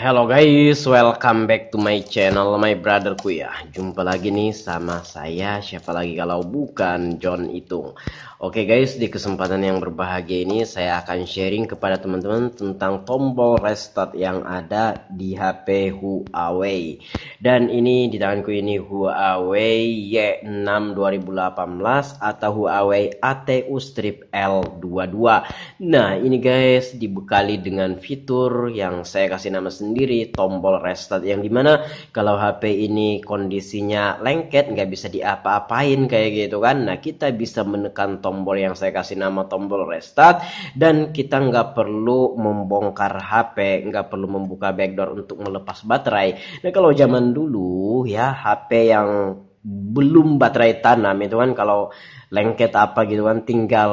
Hello guys, welcome back to my channel my brotherku ya Jumpa lagi nih sama saya siapa lagi kalau bukan John Itung Oke guys, di kesempatan yang berbahagia ini saya akan sharing kepada teman-teman tentang tombol restart yang ada di HP Huawei. Dan ini di tanganku ini Huawei Y6 2018 atau Huawei ATU Strip L22. Nah, ini guys dibekali dengan fitur yang saya kasih nama sendiri tombol restart yang dimana kalau HP ini kondisinya lengket nggak bisa diapa-apain kayak gitu kan. Nah, kita bisa menekan tombol tombol yang saya kasih nama tombol restart dan kita nggak perlu membongkar HP nggak perlu membuka backdoor untuk melepas baterai nah kalau zaman dulu ya HP yang belum baterai tanam itu kan kalau lengket apa gitu kan tinggal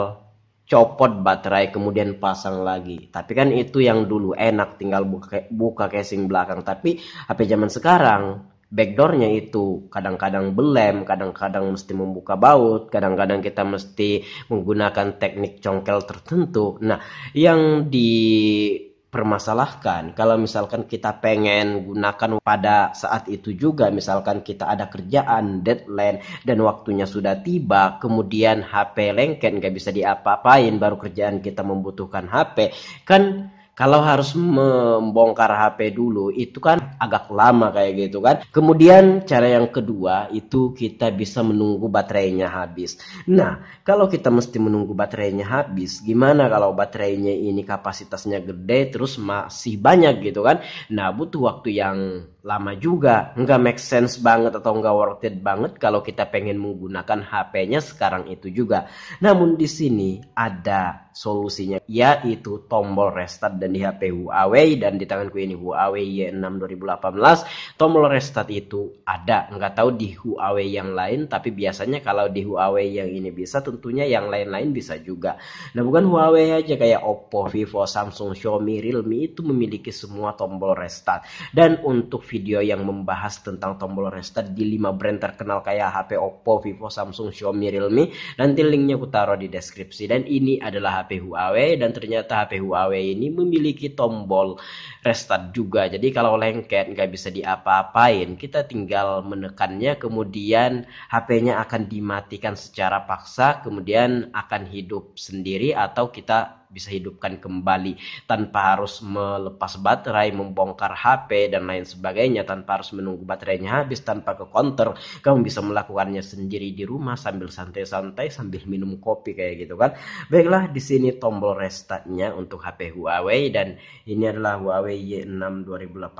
copot baterai kemudian pasang lagi. Tapi kan itu yang dulu enak tinggal buka buka casing belakang. Tapi HP zaman sekarang backdoornya itu kadang-kadang belem, kadang-kadang mesti membuka baut, kadang-kadang kita mesti menggunakan teknik congkel tertentu. Nah, yang dipermasalahkan kalau misalkan kita pengen gunakan pada saat itu juga misalkan kita ada kerjaan deadline dan waktunya sudah tiba kemudian HP lengket nggak bisa diapa-apain baru kerjaan kita membutuhkan HP kan kalau harus membongkar HP dulu itu kan agak lama kayak gitu kan. Kemudian cara yang kedua itu kita bisa menunggu baterainya habis. Nah, kalau kita mesti menunggu baterainya habis, gimana kalau baterainya ini kapasitasnya gede terus masih banyak gitu kan. Nah, butuh waktu yang lama juga. Nggak make sense banget atau nggak worth it banget kalau kita pengen menggunakan HP-nya sekarang itu juga. Namun di sini ada solusinya yaitu tombol restart dan di HP Huawei dan di tanganku ini Huawei Y6 2018 tombol restart itu ada nggak tahu di Huawei yang lain tapi biasanya kalau di Huawei yang ini bisa tentunya yang lain-lain bisa juga nah bukan Huawei aja kayak Oppo, Vivo, Samsung, Xiaomi, Realme itu memiliki semua tombol restart dan untuk video yang membahas tentang tombol restart di 5 brand terkenal kayak HP Oppo, Vivo, Samsung, Xiaomi, Realme nanti linknya aku taruh di deskripsi dan ini adalah HP Huawei dan ternyata HP Huawei ini memiliki memiliki tombol restart juga. Jadi kalau lengket nggak bisa diapa-apain, kita tinggal menekannya kemudian HP-nya akan dimatikan secara paksa, kemudian akan hidup sendiri atau kita bisa hidupkan kembali tanpa harus melepas baterai, membongkar HP dan lain sebagainya tanpa harus menunggu baterainya habis tanpa ke konter. Kamu bisa melakukannya sendiri di rumah sambil santai-santai sambil minum kopi kayak gitu kan. Baiklah, di sini tombol restartnya untuk HP Huawei dan ini adalah Huawei Y6 2018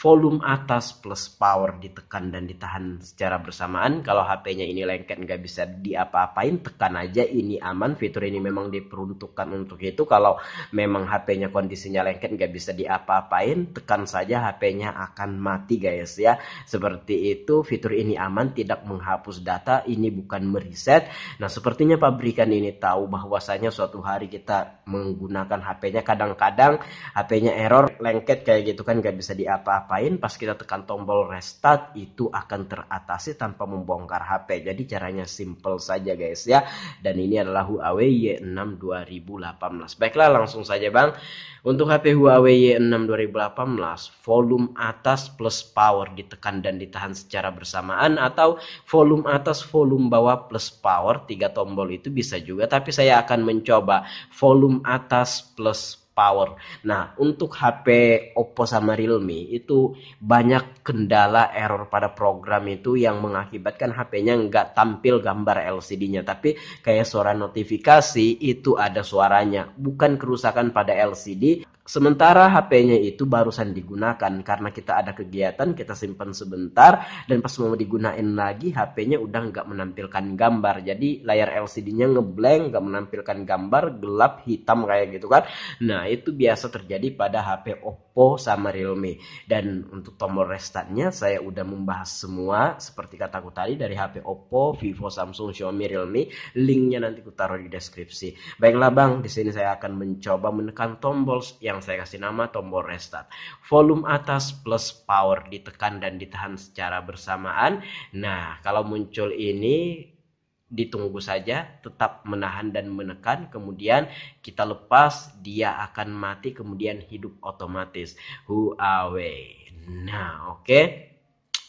volume atas plus power ditekan dan ditahan secara bersamaan. Kalau HP-nya ini lengket nggak bisa diapa-apain, tekan aja ini aman. Fitur ini memang diperuntukkan untuk itu kalau memang HP-nya kondisinya lengket nggak bisa diapa-apain tekan saja HP-nya akan mati guys ya seperti itu fitur ini aman tidak menghapus data ini bukan mereset nah sepertinya pabrikan ini tahu bahwasanya suatu hari kita menggunakan HP-nya kadang-kadang HP-nya error lengket kayak gitu kan nggak bisa diapa-apain pas kita tekan tombol restart itu akan teratasi tanpa membongkar HP jadi caranya simple saja guys ya dan ini adalah Huawei Y6 2008 2018. Baiklah langsung saja Bang. Untuk HP Huawei Y6 2018, volume atas plus power ditekan dan ditahan secara bersamaan atau volume atas volume bawah plus power, tiga tombol itu bisa juga tapi saya akan mencoba volume atas plus power. Nah, untuk HP Oppo sama Realme itu banyak kendala error pada program itu yang mengakibatkan HP-nya nggak tampil gambar LCD-nya, tapi kayak suara notifikasi itu ada suaranya, bukan kerusakan pada LCD, Sementara HP-nya itu barusan digunakan karena kita ada kegiatan, kita simpan sebentar dan pas mau digunain lagi HP-nya udah nggak menampilkan gambar. Jadi layar LCD-nya ngeblank, nggak menampilkan gambar, gelap, hitam kayak gitu kan. Nah itu biasa terjadi pada HP Oppo Oppo sama Realme. Dan untuk tombol restartnya saya udah membahas semua seperti kataku tadi dari HP Oppo, Vivo, Samsung, Xiaomi, Realme. Linknya nanti ku taruh di deskripsi. Baiklah Bang, di sini saya akan mencoba menekan tombol yang saya kasih nama tombol restart. Volume atas plus power ditekan dan ditahan secara bersamaan. Nah, kalau muncul ini ditunggu saja, tetap menahan dan menekan, kemudian kita lepas, dia akan mati, kemudian hidup otomatis. Huawei. Nah, oke. Okay?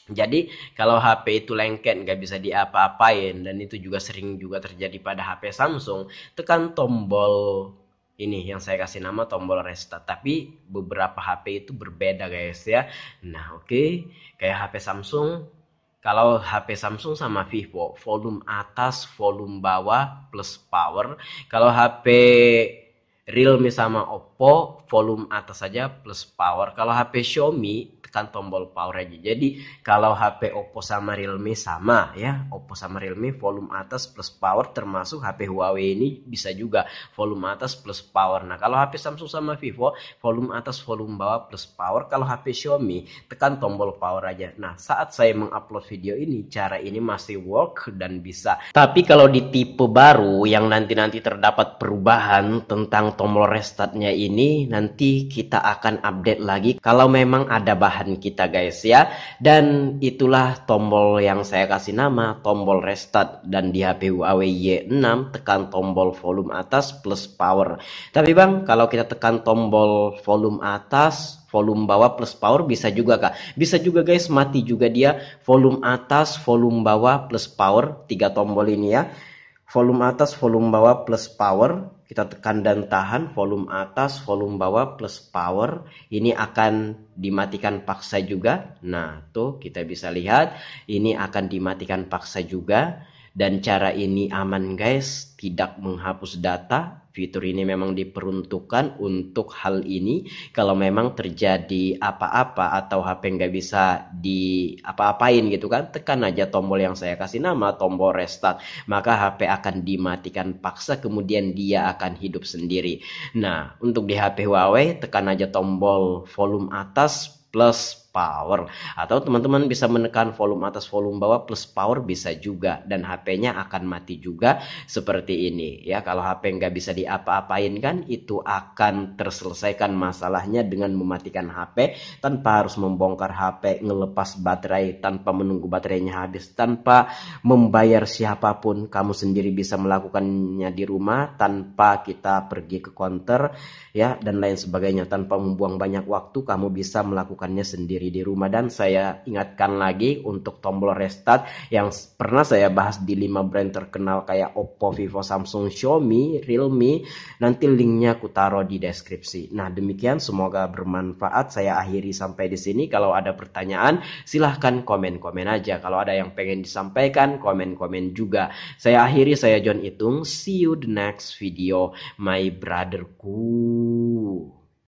Jadi kalau HP itu lengket nggak bisa diapa-apain dan itu juga sering juga terjadi pada HP Samsung, tekan tombol ini yang saya kasih nama tombol restart tapi beberapa HP itu berbeda guys ya nah oke okay. kayak HP Samsung kalau HP Samsung sama Vivo volume atas volume bawah plus power kalau HP Realme sama Oppo Oppo volume atas saja plus power. Kalau HP Xiaomi tekan tombol power aja. Jadi kalau HP Oppo sama Realme sama ya, Oppo sama Realme volume atas plus power termasuk HP Huawei ini bisa juga volume atas plus power. Nah, kalau HP Samsung sama Vivo volume atas volume bawah plus power. Kalau HP Xiaomi tekan tombol power aja. Nah, saat saya mengupload video ini cara ini masih work dan bisa. Tapi kalau di tipe baru yang nanti-nanti terdapat perubahan tentang tombol restartnya ini ini nanti kita akan update lagi kalau memang ada bahan kita guys ya. Dan itulah tombol yang saya kasih nama tombol restart dan di HP Huawei Y6 tekan tombol volume atas plus power. Tapi Bang, kalau kita tekan tombol volume atas volume bawah plus power bisa juga kak bisa juga guys mati juga dia volume atas volume bawah plus power tiga tombol ini ya volume atas volume bawah plus power kita tekan dan tahan volume atas, volume bawah plus power. Ini akan dimatikan paksa juga. Nah, tuh kita bisa lihat ini akan dimatikan paksa juga dan cara ini aman guys, tidak menghapus data Fitur ini memang diperuntukkan untuk hal ini. Kalau memang terjadi apa-apa atau HP nggak bisa di apa-apain gitu kan, tekan aja tombol yang saya kasih nama tombol restart. Maka HP akan dimatikan paksa kemudian dia akan hidup sendiri. Nah, untuk di HP Huawei tekan aja tombol volume atas plus power atau teman-teman bisa menekan volume atas volume bawah plus power bisa juga dan HP-nya akan mati juga seperti ini ya kalau HP nggak bisa diapa-apain kan itu akan terselesaikan masalahnya dengan mematikan HP tanpa harus membongkar HP ngelepas baterai tanpa menunggu baterainya habis tanpa membayar siapapun kamu sendiri bisa melakukannya di rumah tanpa kita pergi ke konter ya dan lain sebagainya tanpa membuang banyak waktu kamu bisa melakukannya sendiri di rumah dan saya ingatkan lagi untuk tombol restart yang pernah saya bahas di 5 brand terkenal kayak Oppo, Vivo, Samsung, Xiaomi, Realme nanti linknya aku taruh di deskripsi nah demikian semoga bermanfaat saya akhiri sampai di sini kalau ada pertanyaan silahkan komen-komen aja kalau ada yang pengen disampaikan komen-komen juga saya akhiri saya John Itung see you the next video my brotherku